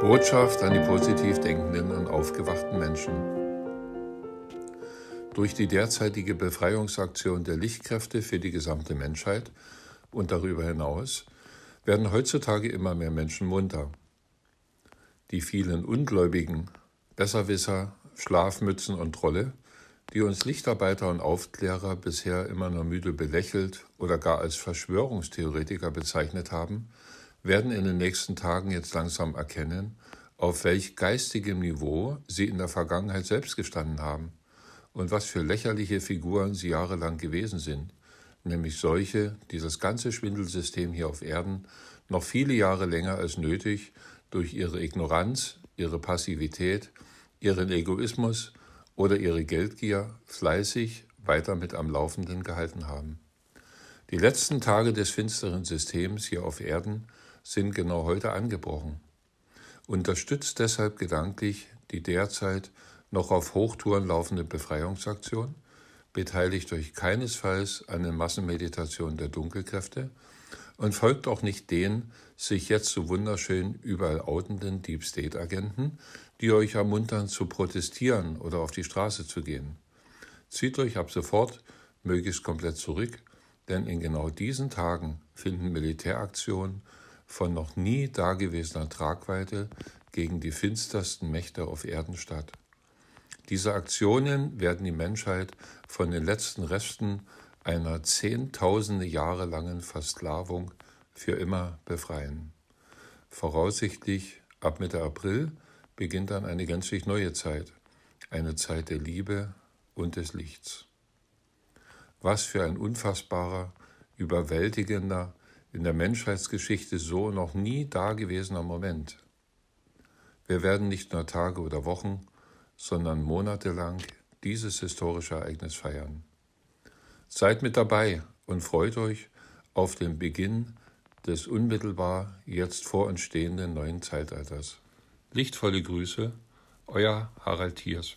Botschaft an die positiv denkenden und aufgewachten Menschen. Durch die derzeitige Befreiungsaktion der Lichtkräfte für die gesamte Menschheit und darüber hinaus werden heutzutage immer mehr Menschen munter. Die vielen Ungläubigen, Besserwisser, Schlafmützen und Trolle, die uns Lichtarbeiter und Aufklärer bisher immer nur müde belächelt oder gar als Verschwörungstheoretiker bezeichnet haben, werden in den nächsten Tagen jetzt langsam erkennen, auf welch geistigem Niveau sie in der Vergangenheit selbst gestanden haben und was für lächerliche Figuren sie jahrelang gewesen sind, nämlich solche, die das ganze Schwindelsystem hier auf Erden noch viele Jahre länger als nötig durch ihre Ignoranz, ihre Passivität, ihren Egoismus oder ihre Geldgier fleißig weiter mit am Laufenden gehalten haben. Die letzten Tage des finsteren Systems hier auf Erden sind genau heute angebrochen. Unterstützt deshalb gedanklich die derzeit noch auf Hochtouren laufende Befreiungsaktion, beteiligt euch keinesfalls an den Massenmeditationen der Dunkelkräfte und folgt auch nicht den sich jetzt so wunderschön überall outenden Deep State-Agenten, die euch ermuntern zu protestieren oder auf die Straße zu gehen. Zieht euch ab sofort möglichst komplett zurück, denn in genau diesen Tagen finden Militäraktionen von noch nie dagewesener Tragweite gegen die finstersten Mächte auf Erden statt. Diese Aktionen werden die Menschheit von den letzten Resten einer zehntausende Jahre langen Versklavung für immer befreien. Voraussichtlich ab Mitte April beginnt dann eine gänzlich neue Zeit, eine Zeit der Liebe und des Lichts. Was für ein unfassbarer, überwältigender, in der Menschheitsgeschichte so noch nie dagewesener Moment. Wir werden nicht nur Tage oder Wochen, sondern monatelang dieses historische Ereignis feiern. Seid mit dabei und freut euch auf den Beginn des unmittelbar jetzt vor uns stehenden neuen Zeitalters. Lichtvolle Grüße, euer Harald Thiers.